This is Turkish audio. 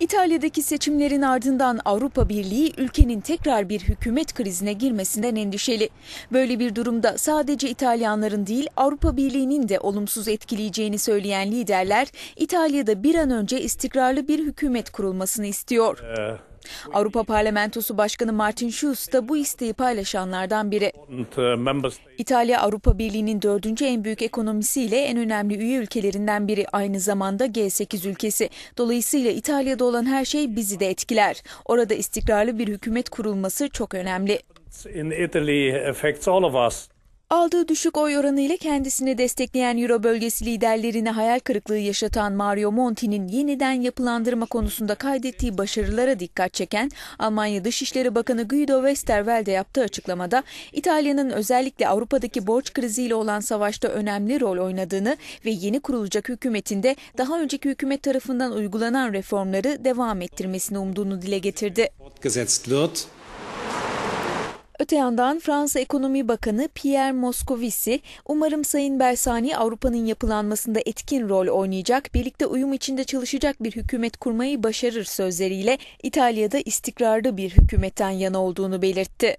İtalya'daki seçimlerin ardından Avrupa Birliği ülkenin tekrar bir hükümet krizine girmesinden endişeli. Böyle bir durumda sadece İtalyanların değil Avrupa Birliği'nin de olumsuz etkileyeceğini söyleyen liderler İtalya'da bir an önce istikrarlı bir hükümet kurulmasını istiyor. Ee... Avrupa Parlamentosu Başkanı Martin Schulz da bu isteği paylaşanlardan biri. İtalya Avrupa Birliği'nin dördüncü en büyük ekonomisiyle en önemli üye ülkelerinden biri aynı zamanda G8 ülkesi. Dolayısıyla İtalya'da olan her şey bizi de etkiler. Orada istikrarlı bir hükümet kurulması çok önemli. In Italy affects all of us. Aldığı düşük oy oranıyla kendisini destekleyen Euro bölgesi liderlerine hayal kırıklığı yaşatan Mario Monti'nin yeniden yapılandırma konusunda kaydettiği başarılara dikkat çeken Almanya Dışişleri Bakanı Guido Westerwelle de yaptığı açıklamada İtalya'nın özellikle Avrupa'daki borç kriziyle olan savaşta önemli rol oynadığını ve yeni kurulacak hükümetinde daha önceki hükümet tarafından uygulanan reformları devam ettirmesini umduğunu dile getirdi. Öte yandan Fransa Ekonomi Bakanı Pierre Moscovici, umarım Sayın Bersani Avrupa'nın yapılanmasında etkin rol oynayacak, birlikte uyum içinde çalışacak bir hükümet kurmayı başarır sözleriyle İtalya'da istikrarlı bir hükümetten yana olduğunu belirtti.